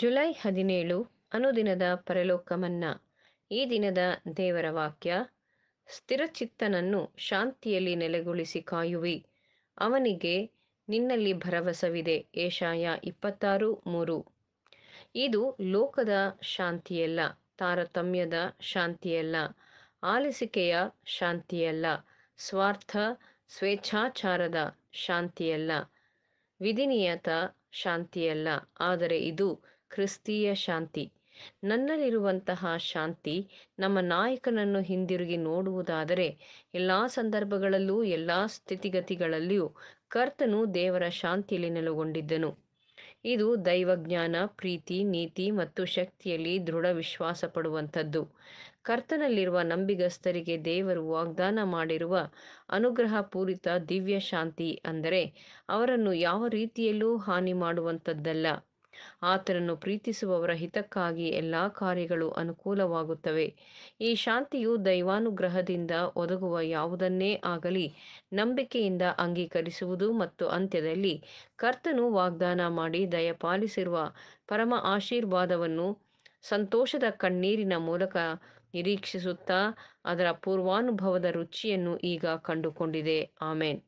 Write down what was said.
July ಹದಿನೇಳು ಅನುದಿನದ ಪರಲೋಕಮನ್ನ ಈ ದಿನದ ದೇವರ ವಾಕ್ಯ ಸ್ಥಿರಚಿತ್ತನನ್ನು ಶಾಂತಿಯಲ್ಲಿ ನೆಲೆಗೊಳಿಸಿ ಕಾಯುವಿ ಅವನಿಗೆ ನಿನ್ನಲ್ಲಿ ಭರವಸವಿದೆ ಏಷಾಯ ಇಪ್ಪತ್ತಾರು ಮೂರು ಇದು ಲೋಕದ ಶಾಂತಿಯಲ್ಲ ತಾರತಮ್ಯದ ಶಾಂತಿಯಲ್ಲ ಆಲಿಸಿಕೆಯ ಶಾಂತಿಯಲ್ಲ ಸ್ವಾರ್ಥ ಸ್ವೇಚ್ಛಾಚಾರದ ಶಾಂತಿಯಲ್ಲ ವಿಧಿನಿಯತ ಶಾಂತಿಯಲ್ಲ ಆದರೆ ಇದು ಕ್ರಿಸ್ತೀಯ ಶಾಂತಿ ನನ್ನಲ್ಲಿರುವಂತಹ ಶಾಂತಿ ನಮ್ಮ ನಾಯಕನನ್ನು ಹಿಂದಿರುಗಿ ನೋಡುವುದಾದರೆ ಎಲ್ಲ ಸಂದರ್ಭಗಳಲ್ಲೂ ಎಲ್ಲ ಸ್ಥಿತಿಗತಿಗಳಲ್ಲಿಯೂ ಕರ್ತನು ದೇವರ ಶಾಂತಿಯಲ್ಲಿ ನೆಲೆಗೊಂಡಿದ್ದನು ಇದು ದೈವಜ್ಞಾನ ಪ್ರೀತಿ ನೀತಿ ಮತ್ತು ಶಕ್ತಿಯಲ್ಲಿ ದೃಢ ವಿಶ್ವಾಸ ಪಡುವಂಥದ್ದು ಕರ್ತನಲ್ಲಿರುವ ನಂಬಿಗಸ್ತರಿಗೆ ದೇವರು ವಾಗ್ದಾನ ಮಾಡಿರುವ ಅನುಗ್ರಹ ಪೂರಿತ ದಿವ್ಯ ಶಾಂತಿ ಅಂದರೆ ಅವರನ್ನು ಯಾವ ರೀತಿಯಲ್ಲೂ ಹಾನಿ ಮಾಡುವಂಥದ್ದಲ್ಲ ಆತನನ್ನು ಪ್ರೀತಿಸುವವರ ಹಿತಕ್ಕಾಗಿ ಎಲ್ಲಾ ಕಾರ್ಯಗಳು ಅನುಕೂಲವಾಗುತ್ತವೆ ಈ ಶಾಂತಿಯು ದೈವಾನುಗ್ರಹದಿಂದ ಒದಗುವ ಯಾವುದನ್ನೇ ಆಗಲಿ ನಂಬಿಕೆಯಿಂದ ಅಂಗೀಕರಿಸುವುದು ಮತ್ತು ಅಂತ್ಯದಲ್ಲಿ ಕರ್ತನು ವಾಗ್ದಾನ ಮಾಡಿ ದಯಪಾಲಿಸಿರುವ ಪರಮ ಆಶೀರ್ವಾದವನ್ನು ಸಂತೋಷದ ಕಣ್ಣೀರಿನ ಮೂಲಕ ನಿರೀಕ್ಷಿಸುತ್ತಾ ಅದರ ಪೂರ್ವಾನುಭವದ ರುಚಿಯನ್ನು ಈಗ ಕಂಡುಕೊಂಡಿದೆ ಆಮೇನ್